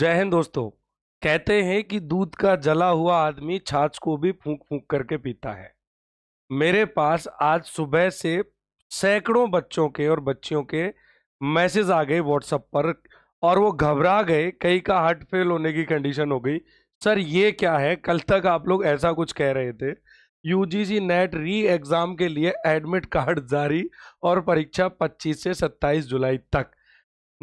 जय हिंद दोस्तों कहते हैं कि दूध का जला हुआ आदमी छाछ को भी फूंक फूंक करके पीता है मेरे पास आज सुबह से सैकड़ों बच्चों के और बच्चियों के मैसेज आ गए व्हाट्सएप पर और वो घबरा गए कई का हार्ट फेल होने की कंडीशन हो गई सर ये क्या है कल तक आप लोग ऐसा कुछ कह रहे थे यूजीसी नेट री एग्ज़ाम के लिए एडमिट कार्ड जारी और परीक्षा 25 से 27 जुलाई तक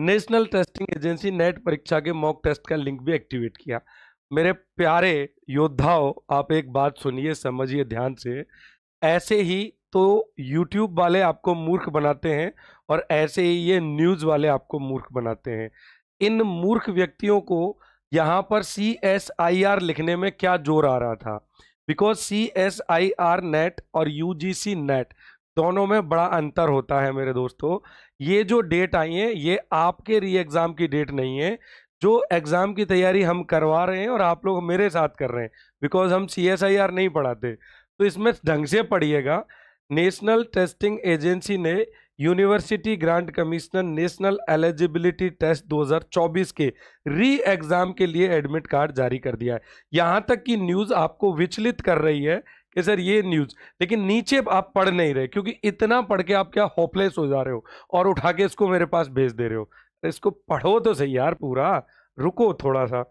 नेशनल टेस्टिंग एजेंसी नेट परीक्षा के मॉक टेस्ट का लिंक भी एक्टिवेट किया मेरे प्यारे योद्धाओं आप एक बात सुनिए समझिए ध्यान से ऐसे ही तो YouTube वाले आपको मूर्ख बनाते हैं और ऐसे ही ये न्यूज़ वाले आपको मूर्ख बनाते हैं इन मूर्ख व्यक्तियों को यहाँ पर सी एस आई आर लिखने में क्या जोर आ रहा था because C S I R NET और यू जी सी नेट दोनों में बड़ा अंतर होता है मेरे दोस्तों ये जो डेट आई है ये आपके री एग्ज़ाम की डेट नहीं है जो एग्ज़ाम की तैयारी हम करवा रहे हैं और आप लोग मेरे साथ कर रहे हैं बिकॉज हम सी एस आई आर नहीं पढ़ाते तो इसमें ढंग से पढ़िएगा नेशनल टेस्टिंग एजेंसी ने university grant commissioner national eligibility test 2024 के री एग्जाम के लिए एडमिट कार्ड जारी कर दिया है यहाँ तक कि न्यूज़ आपको विचलित कर रही है कि सर ये न्यूज़ लेकिन नीचे आप पढ़ नहीं रहे क्योंकि इतना पढ़ के आप क्या होपलेस हो जा रहे हो और उठा के इसको मेरे पास भेज दे रहे हो इसको पढ़ो तो सही यार पूरा रुको थोड़ा सा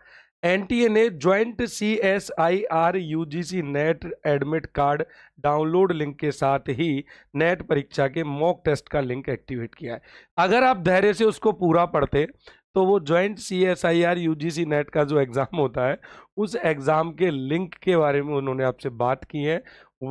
एन टी ए ने joint C S I R U G C NET admit card download link के साथ ही नेट परीक्षा के मॉक टेस्ट का लिंक एक्टिवेट किया है अगर आप धैर्य से उसको पूरा पढ़ते तो वो joint C S I R U G C NET का जो एग्ज़ाम होता है उस एग्ज़ाम के लिंक के बारे में उन्होंने आपसे बात की है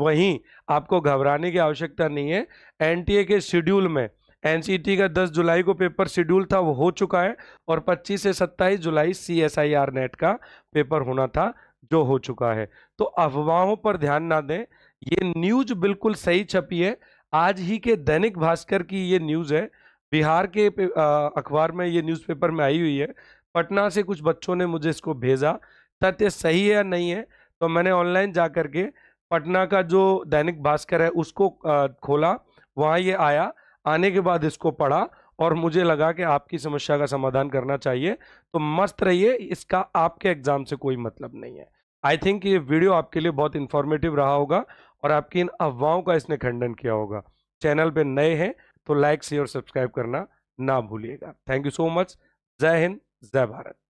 वहीं आपको घबराने की आवश्यकता नहीं है एन टी ए के शेड्यूल में एनसीटी का 10 जुलाई को पेपर शेड्यूल था वो हो चुका है और 25 से 27 जुलाई सीएसआईआर नेट का पेपर होना था जो हो चुका है तो अफवाहों पर ध्यान ना दें ये न्यूज बिल्कुल सही छपी है आज ही के दैनिक भास्कर की ये न्यूज़ है बिहार के अखबार में ये न्यूज़पेपर में आई हुई है पटना से कुछ बच्चों ने मुझे इसको भेजा तथ्य सही है या नहीं है तो मैंने ऑनलाइन जा कर के पटना का जो दैनिक भास्कर है उसको खोला वहाँ ये आया आने के बाद इसको पढ़ा और मुझे लगा कि आपकी समस्या का समाधान करना चाहिए तो मस्त रहिए इसका आपके एग्ज़ाम से कोई मतलब नहीं है आई थिंक ये वीडियो आपके लिए बहुत इन्फॉर्मेटिव रहा होगा और आपकी इन अफवाहों का इसने खंडन किया होगा चैनल पे नए हैं तो लाइक शेयर और सब्सक्राइब करना ना भूलिएगा थैंक यू सो मच जय हिंद जय भारत